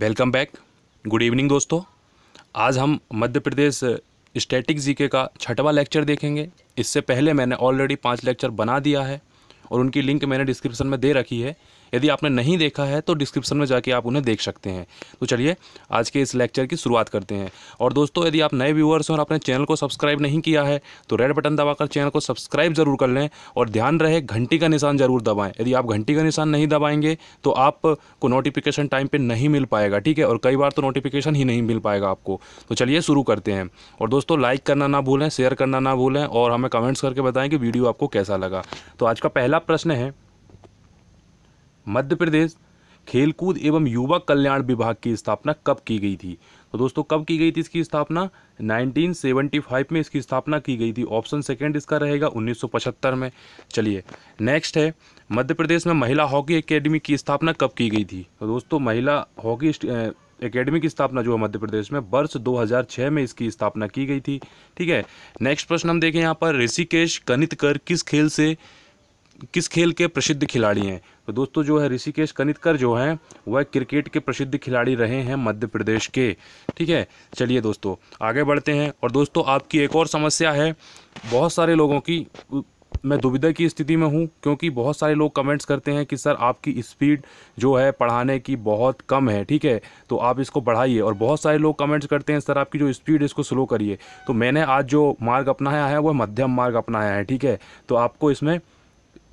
welcome back good evening दोस्तों आज हम मध्य प्रदेश स्टैटिक जीके का छठवां लेक्चर देखेंगे इससे पहले मैंने ऑलरेडी पाँच लेक्चर बना दिया है और उनकी लिंक मैंने डिस्क्रिप्शन में दे रखी है यदि आपने नहीं देखा है तो डिस्क्रिप्शन में जाके आप उन्हें देख सकते हैं तो चलिए आज के इस लेक्चर की शुरुआत करते हैं और दोस्तों यदि आप नए व्यूअर्स हैं और अपने चैनल को सब्सक्राइब नहीं किया है तो रेड बटन दबाकर चैनल को सब्सक्राइब जरूर कर लें और ध्यान रहे घंटी का निशान जरूर दबाएँ यदि आप घंटी का निशान नहीं दबाएंगे तो आपको नोटिफिकेशन टाइम पर नहीं मिल पाएगा ठीक है और कई बार तो नोटिफिकेशन ही नहीं मिल पाएगा आपको तो चलिए शुरू करते हैं और दोस्तों लाइक करना ना भूलें शेयर करना ना भूलें और हमें कमेंट्स करके बताएं कि वीडियो आपको कैसा लगा तो आज का पहला पहला प्रश्न है मध्य प्रदेश खेलकूद एवं युवा कल्याण विभाग की स्थापना कब की गई थी तो दोस्तों कब की गई थी इसकी स्थापना 1975 में इसकी स्थापना की गई थी ऑप्शन सेकंड इसका रहेगा 1975 में चलिए नेक्स्ट है मध्य प्रदेश में महिला हॉकी एकेडमी की स्थापना कब की गई थी तो दोस्तों महिला हॉकी एकेडमी की स्थापना जो है मध्य प्रदेश में वर्ष 2006 में इसकी स्थापना की गई थी ठीक है नेक्स्ट प्रश्न हम देखें यहाँ पर ऋषिकेश कनित कर किस खेल से किस खेल के प्रसिद्ध खिलाड़ी हैं तो दोस्तों जो है ऋषिकेश कनितकर जो हैं वह क्रिकेट के प्रसिद्ध खिलाड़ी रहे हैं मध्य प्रदेश के ठीक है चलिए दोस्तों आगे बढ़ते हैं और दोस्तों आपकी एक और समस्या है बहुत सारे लोगों की मैं दुविधा की स्थिति में हूँ क्योंकि बहुत सारे लोग कमेंट्स करते हैं कि सर आपकी स्पीड जो है पढ़ाने की बहुत कम है ठीक है तो आप इसको बढ़ाइए और बहुत सारे लोग कमेंट्स करते हैं सर आपकी जो स्पीड इसको स्लो करिए तो मैंने आज जो मार्ग अपनाया है वह मध्यम मार्ग अपनाया है ठीक है तो आपको इसमें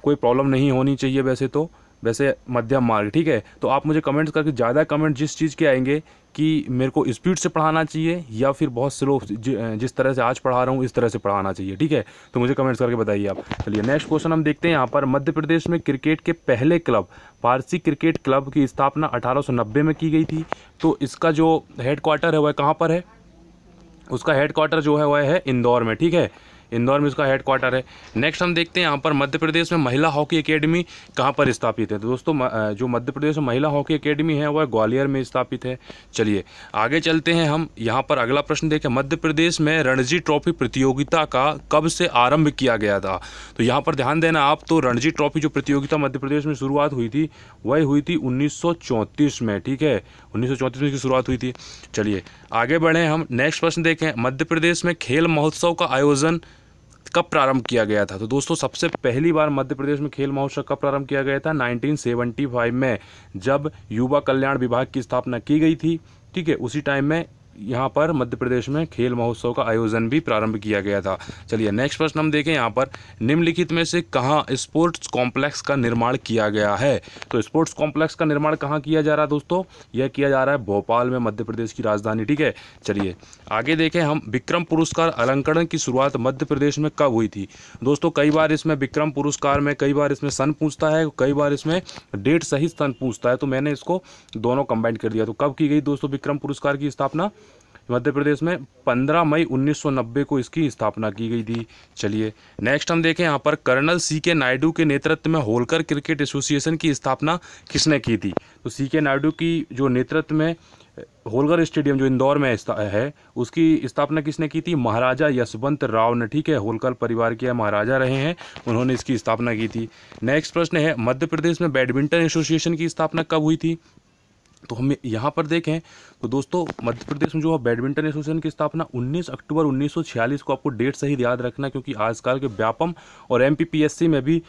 कोई प्रॉब्लम नहीं होनी चाहिए वैसे तो वैसे मध्यम मार्ग ठीक है तो आप मुझे कमेंट्स करके ज़्यादा कमेंट जिस चीज़ के आएंगे कि मेरे को स्पीड से पढ़ाना चाहिए या फिर बहुत स्लो जिस तरह से आज पढ़ा रहा हूँ इस तरह से पढ़ाना चाहिए ठीक है तो मुझे कमेंट्स करके बताइए आप चलिए नेक्स्ट क्वेश्चन हम देखते हैं यहाँ पर मध्य प्रदेश में क्रिकेट के पहले क्लब पारसी क्रिकेट क्लब की स्थापना अठारह में की गई थी तो इसका जो हेड क्वार्टर है वह कहाँ पर है उसका हेड क्वार्टर जो है वह है इंदौर में ठीक है इंदौर में उसका हेड क्वार्टर है नेक्स्ट हम देखते हैं यहाँ पर मध्य प्रदेश में महिला हॉकी अकेडमी कहाँ पर स्थापित है तो दोस्तों जो मध्य प्रदेश में महिला हॉकी अकेडमी है वह ग्वालियर में स्थापित है चलिए आगे चलते हैं हम यहाँ पर अगला प्रश्न देखें मध्य प्रदेश में रणजी ट्रॉफी प्रतियोगिता का कब से आरंभ किया गया था तो यहाँ पर ध्यान देना आप तो रणजी ट्रॉफी जो प्रतियोगिता मध्य प्रदेश में शुरुआत हुई थी वही हुई थी उन्नीस में ठीक है उन्नीस में की शुरुआत हुई थी चलिए आगे बढ़ें हम नेक्स्ट प्रश्न देखें मध्य प्रदेश में खेल महोत्सव का आयोजन कब प्रारंभ किया गया था तो दोस्तों सबसे पहली बार मध्य प्रदेश में खेल महोत्सव कब प्रारंभ किया गया था 1975 में जब युवा कल्याण विभाग की स्थापना की गई थी ठीक है उसी टाइम में यहाँ पर मध्य प्रदेश में खेल महोत्सव का आयोजन भी प्रारंभ किया गया था चलिए नेक्स्ट प्रश्न हम देखें यहाँ पर निम्नलिखित में से कहाँ स्पोर्ट्स कॉम्प्लेक्स का निर्माण किया गया है तो स्पोर्ट्स कॉम्प्लेक्स का निर्माण कहाँ किया जा रहा है दोस्तों यह किया जा रहा है भोपाल में मध्य प्रदेश की राजधानी ठीक है चलिए आगे देखें हम विक्रम पुरस्कार अलंकरण की शुरुआत मध्य प्रदेश में कब हुई थी दोस्तों कई बार इसमें विक्रम पुरस्कार में कई बार इसमें सन पूछता है कई बार इसमें डेट सही सन पूछता है तो मैंने इसको दोनों कंबाइंड कर दिया तो कब की गई दोस्तों विक्रम पुरस्कार की स्थापना मध्य प्रदेश में 15 मई 1990 को इसकी स्थापना की गई थी चलिए नेक्स्ट हम देखें यहाँ पर कर्नल सी के नायडू के नेतृत्व में होलकर क्रिकेट एसोसिएशन की स्थापना किसने की थी तो सी के नायडू की जो नेतृत्व में होलकर स्टेडियम जो इंदौर में है उसकी स्थापना किसने की थी महाराजा यशवंत राव ने ठीक है होलकर परिवार के महाराजा रहे हैं उन्होंने इसकी स्थापना की थी नेक्स्ट प्रश्न है मध्य प्रदेश में बैडमिंटन एसोसिएशन की स्थापना कब हुई थी तो हम यहाँ पर देखें तो दोस्तों मध्य प्रदेश में जो है बैडमिंटन एसोसिएशन की स्थापना 19 अक्टूबर 1946 को आपको डेट सही याद रखना क्योंकि आजकल के व्यापम और एम में भी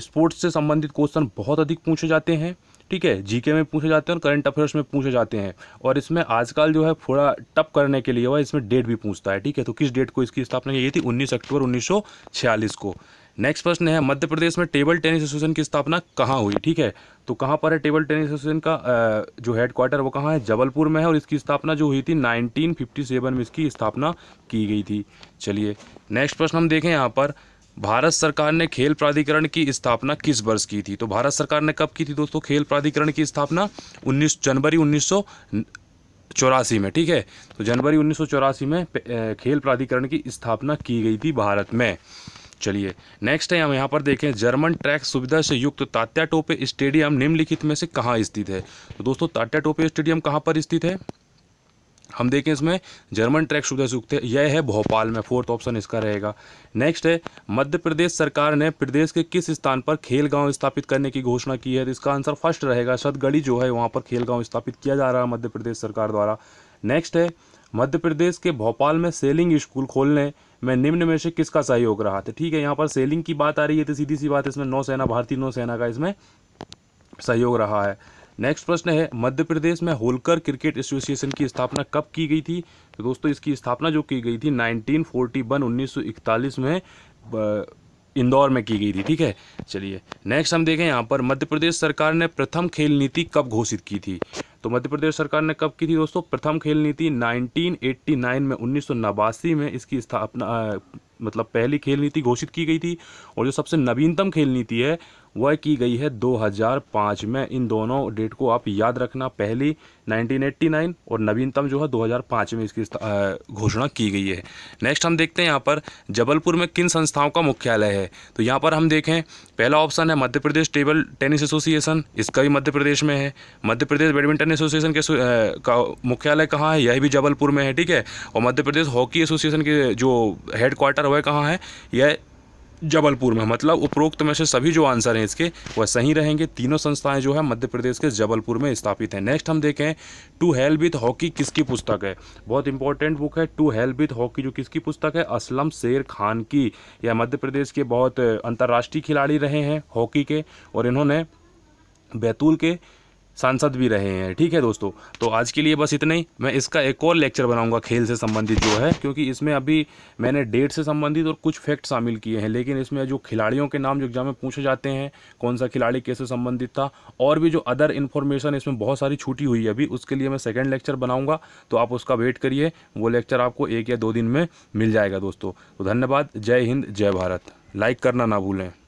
स्पोर्ट्स से संबंधित क्वेश्चन बहुत अधिक पूछे जाते हैं ठीक है जीके में पूछे जाते हैं और करंट अफेयर्स में पूछे जाते हैं और इसमें आजकल जो है थोड़ा टप करने के लिए वह इसमें डेट भी पूछता है ठीक है तो किस डेट को इसकी स्थापना की गई थी 19 अक्टूबर 1946 को नेक्स्ट प्रश्न है मध्य प्रदेश में टेबल टेनिस एसोसिएशन की स्थापना कहाँ हुई ठीक है तो कहाँ पर है टेबल टेनिस एसोसिएशन का जो हेडक्वार्टर वो कहाँ है जबलपुर में है और इसकी स्थापना जो हुई थी 1957 में इसकी स्थापना की गई थी चलिए नेक्स्ट प्रश्न हम देखें यहाँ पर भारत सरकार ने खेल प्राधिकरण की स्थापना किस वर्ष की थी तो भारत सरकार ने कब की थी दोस्तों खेल प्राधिकरण की स्थापना उन्नीस जनवरी उन्नीस चौरासी में ठीक है तो जनवरी उन्नीस में खेल प्राधिकरण की स्थापना की गई थी भारत में चलिए नेक्स्ट है हम यहाँ पर देखें जर्मन ट्रैक सुविधा से युक्त तात्या टोपे स्टेडियम निम्नलिखित में से कहाँ स्थित है तो दोस्तों तात्या टोपे स्टेडियम कहाँ पर स्थित है हम देखें इसमें जर्मन ट्रैक सुविधा से युक्त है यह है भोपाल में फोर्थ ऑप्शन इसका रहेगा नेक्स्ट है मध्य प्रदेश सरकार ने प्रदेश के किस स्थान पर खेल गाँव स्थापित करने की घोषणा की है तो इसका आंसर फर्स्ट रहेगा सतगढ़ी जो है वहाँ पर खेल गाँव स्थापित किया जा रहा है मध्य प्रदेश सरकार द्वारा नेक्स्ट है मध्य प्रदेश के भोपाल में सेलिंग स्कूल खोलने मैं निम्न में से किसका सहयोग रहा था ठीक है यहाँ पर सेलिंग की बात आ रही है तो सीधी सी बात इसमें नौसेना भारतीय नौसेना का इसमें सहयोग रहा है नेक्स्ट प्रश्न है मध्य प्रदेश में होलकर क्रिकेट एसोसिएशन की स्थापना कब की गई थी तो दोस्तों इसकी स्थापना जो की गई थी 1941 1941 में इंदौर में की गई थी ठीक है चलिए नेक्स्ट हम देखें यहाँ पर मध्य प्रदेश सरकार ने प्रथम खेल नीति कब घोषित की थी तो मध्य प्रदेश सरकार ने कब की थी दोस्तों प्रथम खेल नीति 1989 में उन्नीस में इसकी स्थापना मतलब पहली खेल नीति घोषित की गई थी और जो सबसे नवीनतम खेल नीति है वह की गई है 2005 में इन दोनों डेट को आप याद रखना पहली 1989 और नवीनतम जो है 2005 में इसकी घोषणा की गई है नेक्स्ट हम देखते हैं यहाँ पर जबलपुर में किन संस्थाओं का मुख्यालय है तो यहाँ पर हम देखें पहला ऑप्शन है Madhya Pradesh table tennis association इसका भी मध्य प्रदेश में है मध्य प्रदेश बैडमिंटन एसोसिएशन के का मुख्यालय कहाँ है यह भी जबलपुर में है ठीक है और मध्य प्रदेश हॉकी एसोसिएशन के जो हेड क्वार्टर वह कहाँ है यह जबलपुर में मतलब उपरोक्त में से सभी जो आंसर हैं इसके वह सही रहेंगे तीनों संस्थाएं जो है मध्य प्रदेश के जबलपुर में स्थापित हैं नेक्स्ट हम देखें टू हेल विथ हॉकी किसकी पुस्तक है बहुत इंपॉर्टेंट बुक है टू हेल विथ हॉकी जो किसकी पुस्तक है असलम शेर खान की यह मध्य प्रदेश के बहुत अंतर्राष्ट्रीय खिलाड़ी रहे हैं हॉकी के और इन्होंने बैतूल के सांसद भी रहे हैं ठीक है दोस्तों तो आज के लिए बस इतना ही मैं इसका एक और लेक्चर बनाऊंगा खेल से संबंधित जो है क्योंकि इसमें अभी मैंने डेट से संबंधित और कुछ फैक्ट शामिल किए हैं लेकिन इसमें जो खिलाड़ियों के नाम जो एग्जाम में पूछे जाते हैं कौन सा खिलाड़ी कैसे संबंधित था और भी जो अदर इन्फॉर्मेशन इसमें बहुत सारी छूटी हुई है अभी उसके लिए मैं सेकेंड लेक्चर बनाऊँगा तो आप उसका वेट करिए वो लेक्चर आपको एक या दो दिन में मिल जाएगा दोस्तों तो धन्यवाद जय हिंद जय भारत लाइक करना ना भूलें